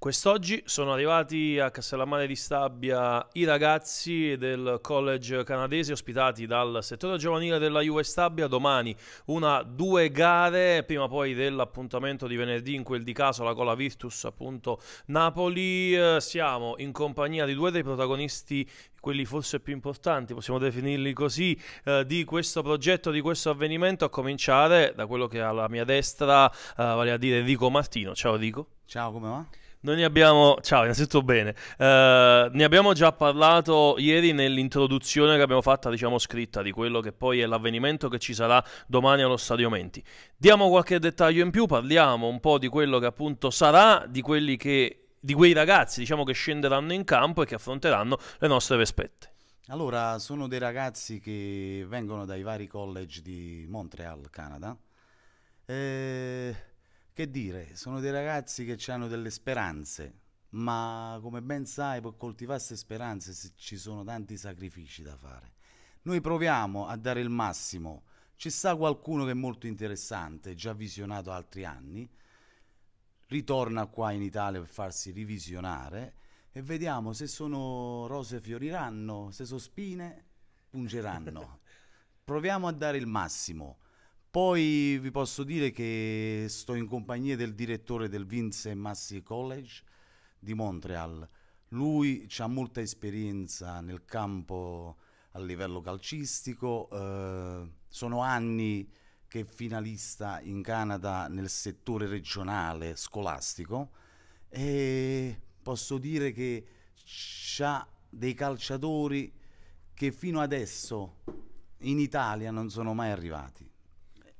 Quest'oggi sono arrivati a Castellammare di Stabia i ragazzi del college canadese ospitati dal settore giovanile della Juve Stabia. Domani una, due gare, prima poi dell'appuntamento di venerdì, in quel di caso la Cola Virtus appunto Napoli. Eh, siamo in compagnia di due dei protagonisti quelli forse più importanti, possiamo definirli così, eh, di questo progetto, di questo avvenimento, a cominciare da quello che è alla mia destra, eh, vale a dire Enrico Martino. Ciao Enrico. Ciao, come va? Noi ne abbiamo, ciao, innanzitutto bene, uh, ne abbiamo già parlato ieri nell'introduzione che abbiamo fatta, diciamo scritta, di quello che poi è l'avvenimento che ci sarà domani allo Stadio Menti. Diamo qualche dettaglio in più, parliamo un po' di quello che appunto sarà, di quelli che di quei ragazzi diciamo, che scenderanno in campo e che affronteranno le nostre vespette? Allora, sono dei ragazzi che vengono dai vari college di Montreal, Canada. Eh, che dire, sono dei ragazzi che hanno delle speranze, ma come ben sai per coltivare queste speranze ci sono tanti sacrifici da fare. Noi proviamo a dare il massimo, ci sta qualcuno che è molto interessante, già visionato altri anni, ritorna qua in Italia per farsi revisionare e vediamo se sono rose fioriranno, se sono spine pungeranno. Proviamo a dare il massimo poi vi posso dire che sto in compagnia del direttore del Vince Massey College di Montreal. Lui ha molta esperienza nel campo a livello calcistico, eh, sono anni che è finalista in Canada nel settore regionale scolastico e posso dire che ha dei calciatori che fino adesso in Italia non sono mai arrivati.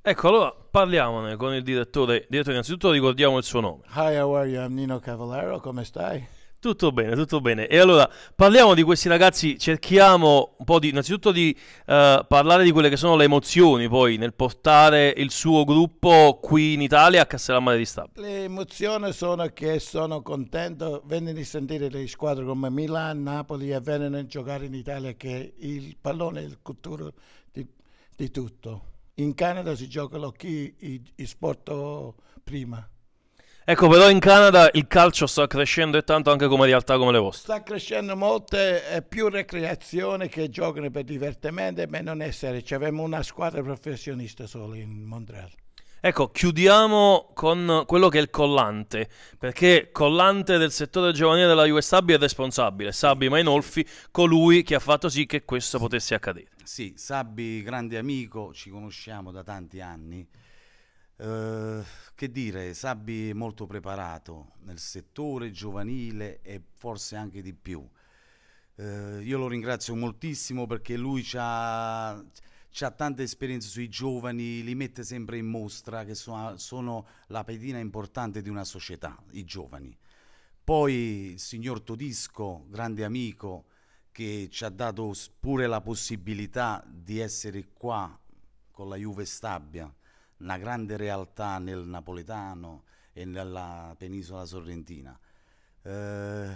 Ecco, allora parliamone con il direttore. Direttore, innanzitutto ricordiamo il suo nome. Hi, how are you? I'm Nino Cavallaro, come stai? Tutto bene, tutto bene. E allora parliamo di questi ragazzi, cerchiamo un po' di, innanzitutto di eh, parlare di quelle che sono le emozioni poi nel portare il suo gruppo qui in Italia a Castellammare di Stabia. Le emozioni sono che sono contento di sentire le squadre come Milan, Napoli e Venere giocare in Italia che il pallone è il cultura di, di tutto in Canada si gioca l'hockey i, sport oh, prima. Ecco, però in Canada il calcio sta crescendo e tanto anche come realtà come le vostre. Sta crescendo molto, è più recreazione che giocare per divertimento e per non essere. C'avevamo una squadra professionista solo in Montreal. Ecco, chiudiamo con quello che è il collante, perché collante del settore giovanile della USAB è responsabile, Sabbi Mainolfi, colui che ha fatto sì che questo potesse accadere. Sì, Sabbi, grande amico, ci conosciamo da tanti anni. Eh, che dire, Sabbi è molto preparato nel settore giovanile e forse anche di più. Eh, io lo ringrazio moltissimo perché lui ci ha ha tante esperienze sui giovani, li mette sempre in mostra, che sono, sono la pedina importante di una società, i giovani. Poi il signor Todisco, grande amico, che ci ha dato pure la possibilità di essere qua con la Juve Stabia, una grande realtà nel napoletano e nella penisola sorrentina. Eh,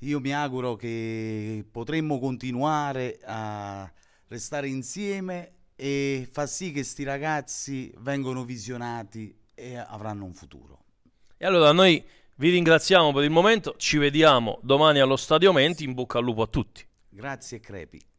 io mi auguro che potremmo continuare a restare insieme e fa sì che questi ragazzi vengano visionati e avranno un futuro. E allora noi vi ringraziamo per il momento, ci vediamo domani allo Stadio Menti, in bocca al lupo a tutti. Grazie Crepi.